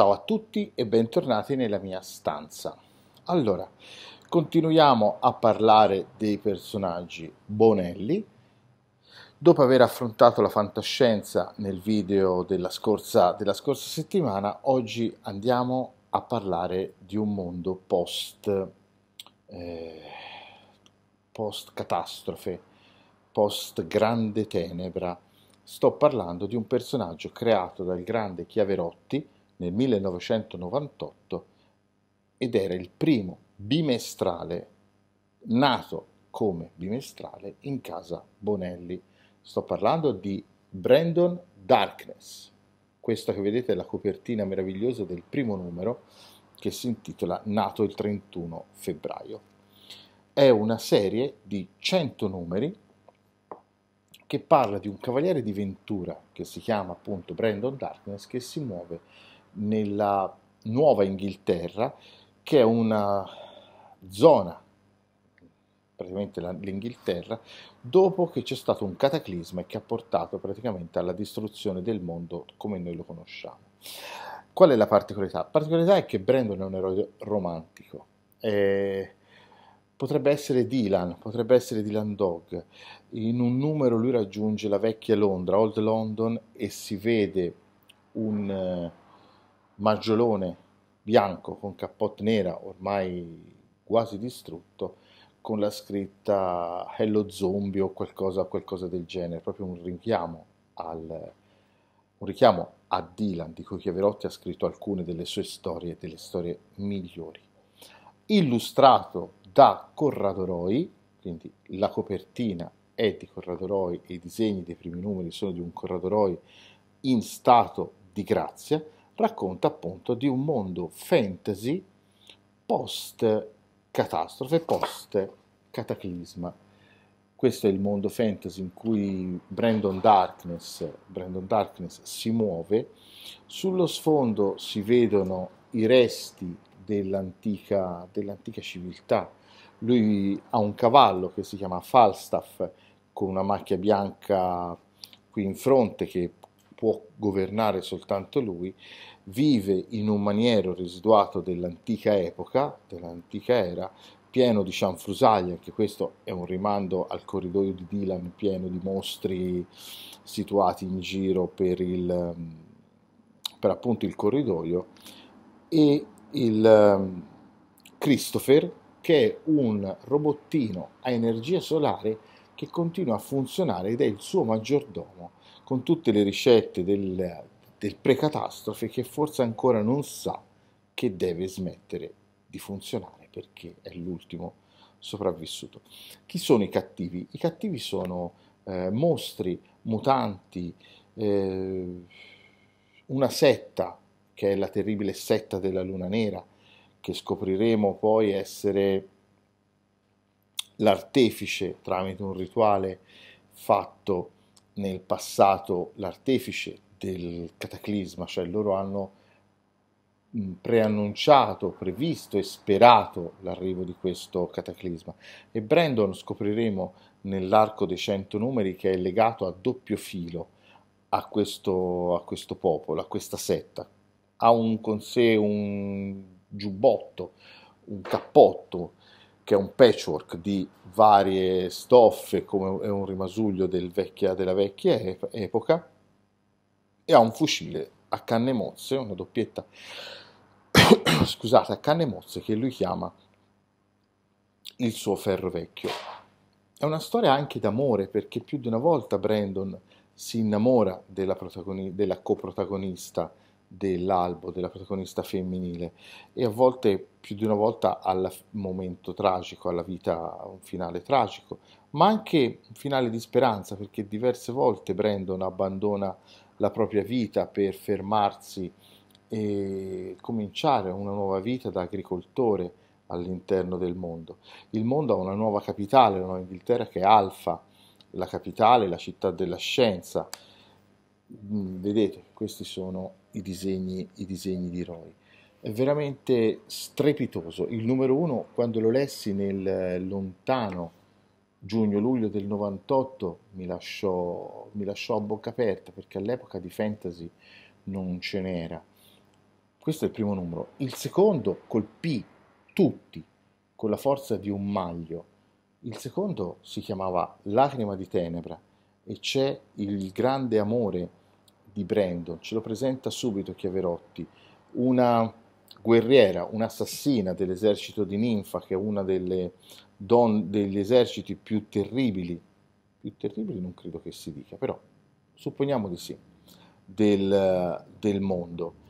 Ciao a tutti e bentornati nella mia stanza. Allora, continuiamo a parlare dei personaggi Bonelli. Dopo aver affrontato la fantascienza nel video della scorsa, della scorsa settimana, oggi andiamo a parlare di un mondo post, eh, post catastrofe, post grande tenebra. Sto parlando di un personaggio creato dal grande Chiaverotti, nel 1998 ed era il primo bimestrale nato come bimestrale in casa Bonelli. Sto parlando di Brandon Darkness. Questa che vedete è la copertina meravigliosa del primo numero che si intitola Nato il 31 febbraio. È una serie di 100 numeri che parla di un cavaliere di Ventura che si chiama appunto Brandon Darkness che si muove nella Nuova Inghilterra, che è una zona, praticamente l'Inghilterra, dopo che c'è stato un cataclisma che ha portato praticamente alla distruzione del mondo come noi lo conosciamo. Qual è la particolarità? La particolarità è che Brandon è un eroe romantico. Eh, potrebbe essere Dylan, potrebbe essere Dylan Dog. In un numero lui raggiunge la vecchia Londra, Old London, e si vede un eh, maggiolone bianco con cappotto nera ormai quasi distrutto con la scritta Hello Zombie o qualcosa, qualcosa del genere, proprio un richiamo, al, un richiamo a Dylan di cui Chiaverotti ha scritto alcune delle sue storie, delle storie migliori. Illustrato da Corrado Roy, quindi la copertina è di Corrado Roy e i disegni dei primi numeri sono di un Corrado Roy in stato di grazia, racconta appunto di un mondo fantasy post-catastrofe, post-cataclisma. Questo è il mondo fantasy in cui Brandon Darkness, Brandon Darkness si muove. Sullo sfondo si vedono i resti dell'antica, dell'antica civiltà. Lui ha un cavallo che si chiama Falstaff con una macchia bianca qui in fronte che può governare soltanto lui, vive in un maniero residuato dell'antica epoca, dell'antica era, pieno di cianfrusaglie, anche questo è un rimando al corridoio di Dylan pieno di mostri situati in giro per, il, per appunto il corridoio, e il um, Christopher, che è un robottino a energia solare che continua a funzionare ed è il suo maggiordomo con tutte le ricette del, del precatastrofe che forse ancora non sa che deve smettere di funzionare perché è l'ultimo sopravvissuto. Chi sono i cattivi? I cattivi sono eh, mostri, mutanti, eh, una setta che è la terribile setta della luna nera che scopriremo poi essere l'artefice tramite un rituale fatto nel passato l'artefice del cataclisma, cioè loro hanno preannunciato, previsto e sperato l'arrivo di questo cataclisma. E Brandon scopriremo nell'arco dei cento numeri che è legato a doppio filo a questo, a questo popolo, a questa setta. Ha un, con sé un giubbotto, un cappotto che è un patchwork di varie stoffe, come è un rimasuglio del vecchia, della vecchia epoca, e ha un fucile a canne mozze, una doppietta, scusate, a canne mozze che lui chiama il suo ferro vecchio. È una storia anche d'amore, perché più di una volta Brandon si innamora della, della coprotagonista dell'albo, della protagonista femminile e a volte, più di una volta, al momento tragico, alla vita, un finale tragico, ma anche un finale di speranza perché diverse volte Brandon abbandona la propria vita per fermarsi e cominciare una nuova vita da agricoltore all'interno del mondo. Il mondo ha una nuova capitale, la Nuova Inghilterra, che è Alfa, la capitale, la città della scienza. Vedete, questi sono i disegni, i disegni di Roy. È veramente strepitoso. Il numero uno, quando lo lessi nel lontano giugno-luglio del 98, mi lasciò, mi lasciò a bocca aperta perché all'epoca di fantasy non ce n'era. Questo è il primo numero. Il secondo colpì tutti con la forza di un maglio. Il secondo si chiamava Lacrima di Tenebra e c'è il grande amore di Brandon, ce lo presenta subito Chiaverotti, una guerriera, un'assassina dell'esercito di Ninfa, che è una delle don, degli eserciti più terribili, più terribili non credo che si dica, però supponiamo di sì, del, del mondo,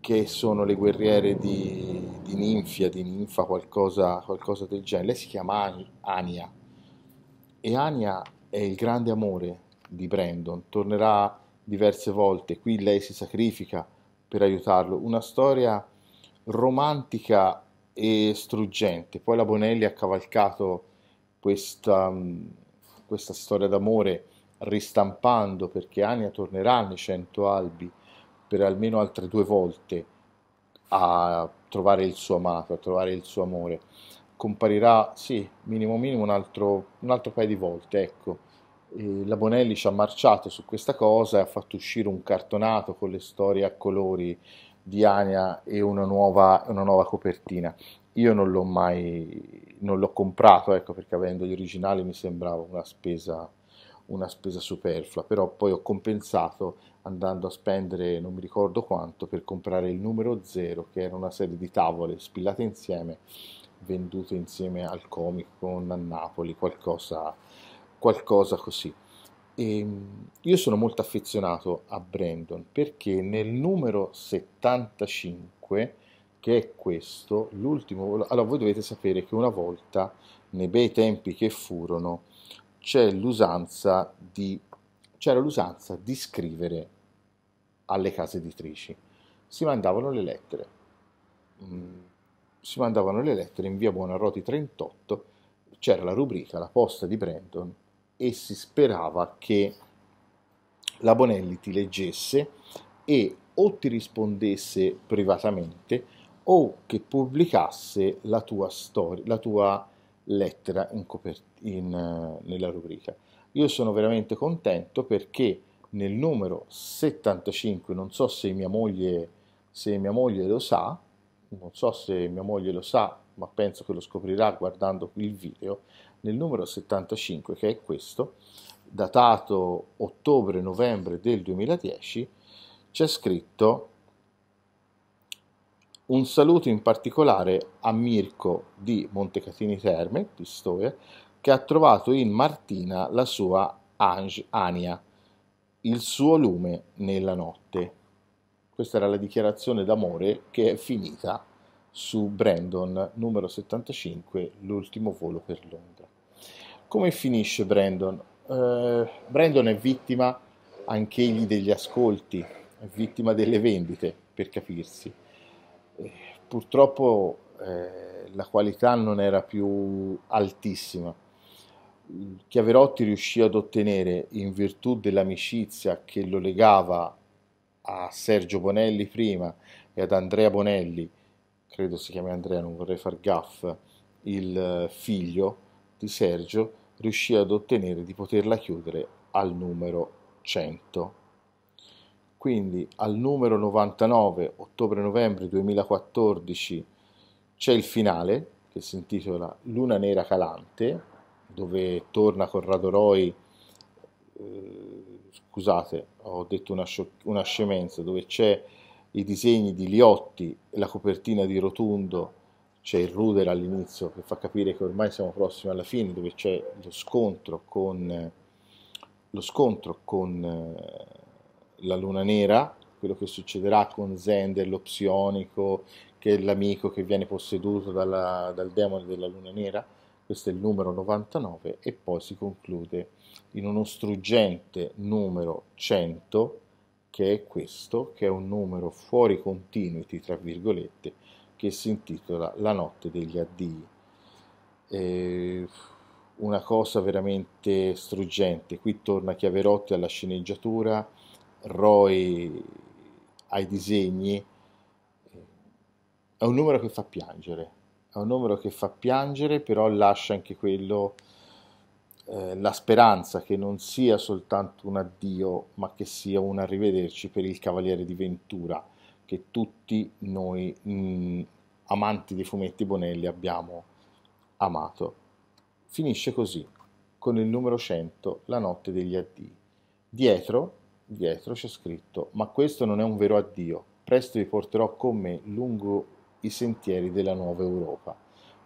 che sono le guerriere di, di Ninfia, di Ninfa, qualcosa, qualcosa del genere. Lei si chiama Ania e Ania è il grande amore di Brandon, tornerà diverse volte, qui lei si sacrifica per aiutarlo, una storia romantica e struggente. Poi la Bonelli ha cavalcato questa, mm, questa storia d'amore ristampando perché Ania tornerà nei Cento Albi per almeno altre due volte a trovare il suo amato, a trovare il suo amore. Comparirà, sì, minimo minimo un altro, un altro paio di volte, ecco la Bonelli ci ha marciato su questa cosa e ha fatto uscire un cartonato con le storie a colori di Ania e una nuova, una nuova copertina. Io non l'ho mai non l'ho comprato, ecco, perché avendo gli originali mi sembrava una spesa, una spesa superflua, però poi ho compensato andando a spendere non mi ricordo quanto per comprare il numero zero, che era una serie di tavole spillate insieme, vendute insieme al Comic Con a Napoli, qualcosa qualcosa così. E ehm, io sono molto affezionato a Brandon perché nel numero 75, che è questo, l'ultimo... Allora, voi dovete sapere che una volta, nei bei tempi che furono, c'è l'usanza di, c'era l'usanza di scrivere alle case editrici. Si mandavano le lettere. Mm, si mandavano le lettere in via Buonarroti 38, c'era la rubrica La posta di Brandon e si sperava che la Bonelli ti leggesse e o ti rispondesse privatamente o che pubblicasse la tua storia, la tua lettera in copert- in, eh, nella rubrica. Io sono veramente contento perché nel numero 75, non so se mia moglie, se mia moglie lo sa, non so se mia moglie lo sa, ma penso che lo scoprirà guardando il video, nel numero 75, che è questo, datato ottobre-novembre del 2010, c'è scritto un saluto in particolare a Mirko di Montecatini Terme, Pistoia, che ha trovato in Martina la sua Ange Ania, il suo lume nella notte. Questa era la dichiarazione d'amore che è finita su Brandon numero 75, l'ultimo volo per Londra. Come finisce Brandon? Uh, Brandon è vittima anch'egli degli ascolti, è vittima delle vendite, per capirsi. Eh, purtroppo eh, la qualità non era più altissima. Chiaverotti riuscì ad ottenere, in virtù dell'amicizia che lo legava a Sergio Bonelli prima e ad Andrea Bonelli, credo si chiami Andrea, non vorrei far gaff, il eh, figlio di Sergio, riuscì ad ottenere di poterla chiudere al numero 100. Quindi al numero 99, ottobre-novembre 2014, c'è il finale che si intitola Luna Nera Calante, dove torna Corrado Roy, eh, scusate, ho detto una, una scemenza, dove c'è i disegni di Liotti la copertina di Rotundo c'è il Ruder all'inizio che fa capire che ormai siamo prossimi alla fine, dove c'è lo scontro con, lo scontro con eh, la Luna Nera, quello che succederà con Zender, lo psionico, che è l'amico che viene posseduto dalla, dal demone della Luna Nera, questo è il numero 99, e poi si conclude in uno struggente numero 100, che è questo, che è un numero fuori continuity, tra virgolette, che si intitola La notte degli addii. Eh, una cosa veramente struggente. Qui torna Chiaverotti alla sceneggiatura, Roy ai disegni. È un numero che fa piangere, è un numero che fa piangere, però lascia anche quello, eh, la speranza che non sia soltanto un addio, ma che sia un arrivederci per il Cavaliere di Ventura che tutti noi mh, mm, amanti dei fumetti Bonelli abbiamo amato. Finisce così, con il numero 100, La notte degli addii. Dietro, dietro c'è scritto, ma questo non è un vero addio, presto vi porterò con me lungo i sentieri della nuova Europa,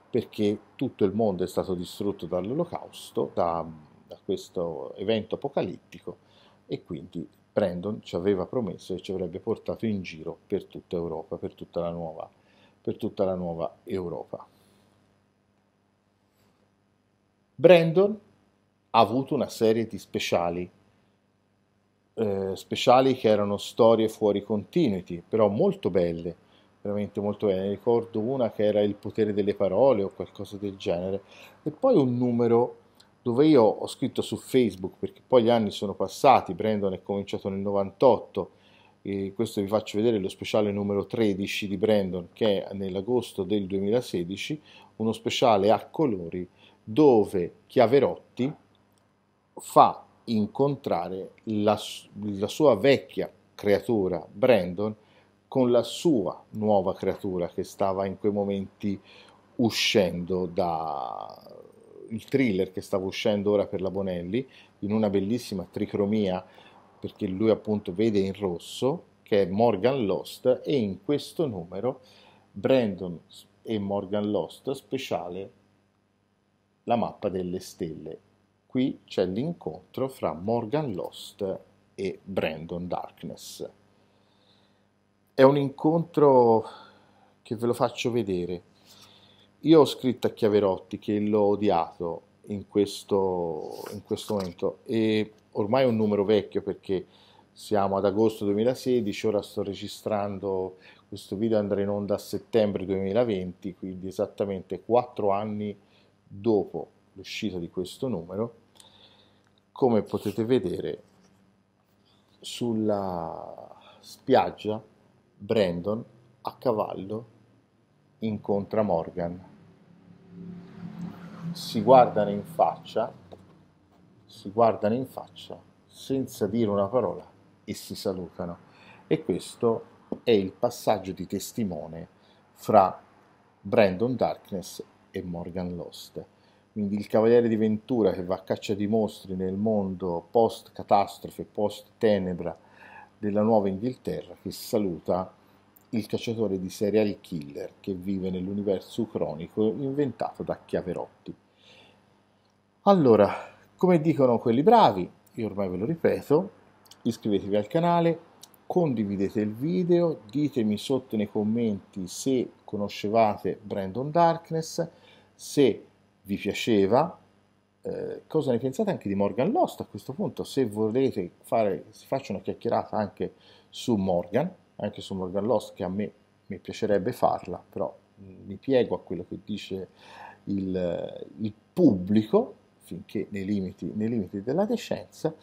perché tutto il mondo è stato distrutto dall'olocausto, da, da questo evento apocalittico, e quindi Brandon ci aveva promesso che ci avrebbe portato in giro per tutta Europa, per tutta la nuova, tutta la nuova Europa. Brandon ha avuto una serie di speciali, eh, speciali che erano storie fuori continuity, però molto belle, veramente molto belle. Ricordo una che era Il potere delle parole o qualcosa del genere, e poi un numero dove io ho scritto su Facebook, perché poi gli anni sono passati, Brandon è cominciato nel 98, e questo vi faccio vedere lo speciale numero 13 di Brandon, che è nell'agosto del 2016, uno speciale a colori dove Chiaverotti fa incontrare la, la sua vecchia creatura Brandon con la sua nuova creatura che stava in quei momenti uscendo da, il thriller che stava uscendo ora per la Bonelli, in una bellissima tricromia, perché lui appunto vede in rosso, che è Morgan Lost, e in questo numero Brandon e Morgan Lost speciale La mappa delle stelle. Qui c'è l'incontro fra Morgan Lost e Brandon Darkness. È un incontro che ve lo faccio vedere io ho scritto a Chiaverotti che l'ho odiato in questo, in questo momento e ormai è un numero vecchio perché siamo ad agosto 2016, ora sto registrando questo video, andrà in onda a settembre 2020, quindi esattamente quattro anni dopo l'uscita di questo numero. Come potete vedere sulla spiaggia Brandon a cavallo incontra Morgan si guardano in faccia, si guardano in faccia senza dire una parola e si salutano. E questo è il passaggio di testimone fra Brandon Darkness e Morgan Lost. Quindi il cavaliere di Ventura che va a caccia di mostri nel mondo post-catastrofe, post-tenebra della Nuova Inghilterra, che saluta il cacciatore di serial killer che vive nell'universo cronico inventato da Chiaverotti. Allora, come dicono quelli bravi, io ormai ve lo ripeto, iscrivetevi al canale, condividete il video, ditemi sotto nei commenti se conoscevate Brandon Darkness, se vi piaceva, eh, cosa ne pensate anche di Morgan Lost a questo punto, se volete fare, si faccia una chiacchierata anche su Morgan, anche su Morgan Lost, che a me mi piacerebbe farla, però mm, mi piego a quello che dice il, eh, il pubblico, finché nei limiti, nei limiti della decenza.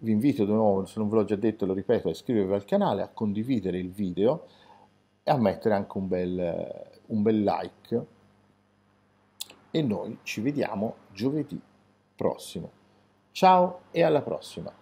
Vi invito di nuovo, se non ve l'ho già detto, lo ripeto, a iscrivervi al canale, a condividere il video e a mettere anche un bel, eh, un bel like. E noi ci vediamo giovedì prossimo. Ciao e alla prossima!